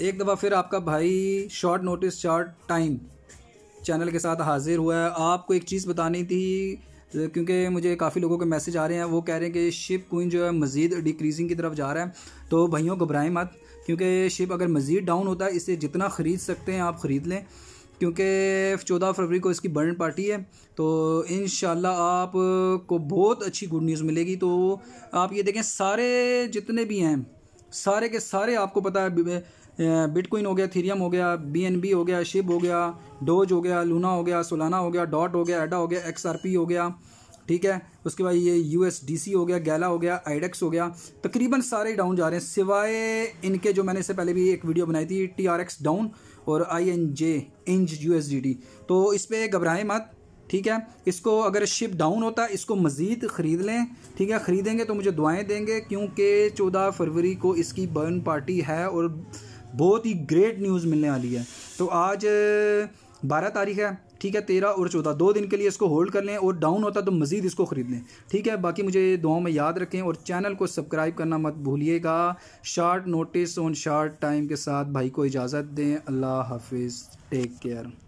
एक दफ़ा फिर आपका भाई short notice short time channel के साथ हाजिर हुआ है आपको एक चीज़ बतानी थी क्योंकि मुझे काफ़ी लोगों के मैसेज आ रहे हैं वो कह रहे हैं कि शिप कोइन जो है मज़ीद डिक्रीजिंग की तरफ जा रहा है तो भाइयों घबराएं मत क्योंकि शिप अगर मज़ीद डाउन होता है इसे जितना ख़रीद सकते हैं आप ख़रीद लें क्योंकि चौदह फरवरी को इसकी बर्न पार्टी है तो इन आप को बहुत अच्छी गुड न्यूज़ मिलेगी तो आप ये देखें सारे जितने भी हैं सारे के सारे आपको पता है बिटकॉइन हो गया थीरियम हो गया बी हो गया शिप हो गया डोज हो गया लूना हो गया सोलाना हो गया डॉट हो गया एडा हो गया एक्स हो गया ठीक है उसके बाद ये यू हो गया गैला हो गया आईडेक्स हो गया तकरीबन सारे डाउन जा रहे हैं सिवाय इनके जो मैंने इससे पहले भी एक वीडियो बनाई थी टी आर एक्स डाउन और आई एन जे इंज यू तो इस पर घबराएं मत ठीक है इसको अगर शिप डाउन होता है इसको मज़ीद ख़रीद लें ठीक है ख़रीदेंगे तो मुझे दुआएं देंगे क्योंकि चौदह फरवरी को इसकी बर्न पार्टी है और बहुत ही ग्रेट न्यूज़ मिलने वाली है तो आज बारह तारीख है ठीक है तेरह और चौदह दो दिन के लिए इसको होल्ड कर लें और डाउन होता तो मज़ीद इसको ख़रीद लें ठीक है बाकी मुझे दुआओं में याद रखें और चैनल को सब्सक्राइब करना मत भूलिएगा short notice on short time के साथ भाई को इजाज़त दें अल्लाह हाफिज़ टेक केयर